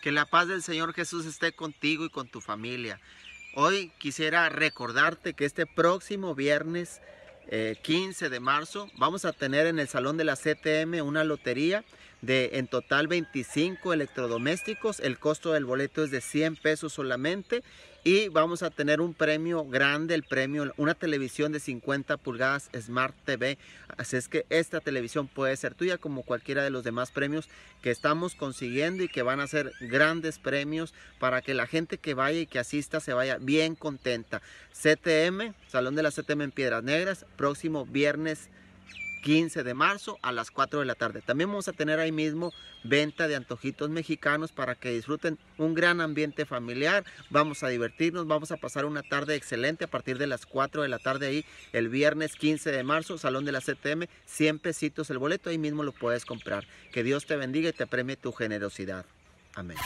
Que la paz del Señor Jesús esté contigo y con tu familia. Hoy quisiera recordarte que este próximo viernes 15 eh, de marzo vamos a tener en el Salón de la CTM una lotería de en total 25 electrodomésticos. El costo del boleto es de 100 pesos solamente y vamos a tener un premio grande, el premio, una televisión de 50 pulgadas Smart TV. Así es que esta televisión puede ser tuya como cualquiera de los demás premios que estamos consiguiendo y que van a ser grandes premios para que la gente que vaya y que asista se vaya bien contenta. CTM, Salón de la CTM en Piedras Negras, próximo viernes 15 de marzo a las 4 de la tarde. También vamos a tener ahí mismo venta de antojitos mexicanos para que disfruten un gran ambiente familiar. Vamos a divertirnos, vamos a pasar una tarde excelente a partir de las 4 de la tarde ahí el viernes 15 de marzo, Salón de la CTM, 100 pesitos el boleto, ahí mismo lo puedes comprar. Que Dios te bendiga y te premie tu generosidad. Amén.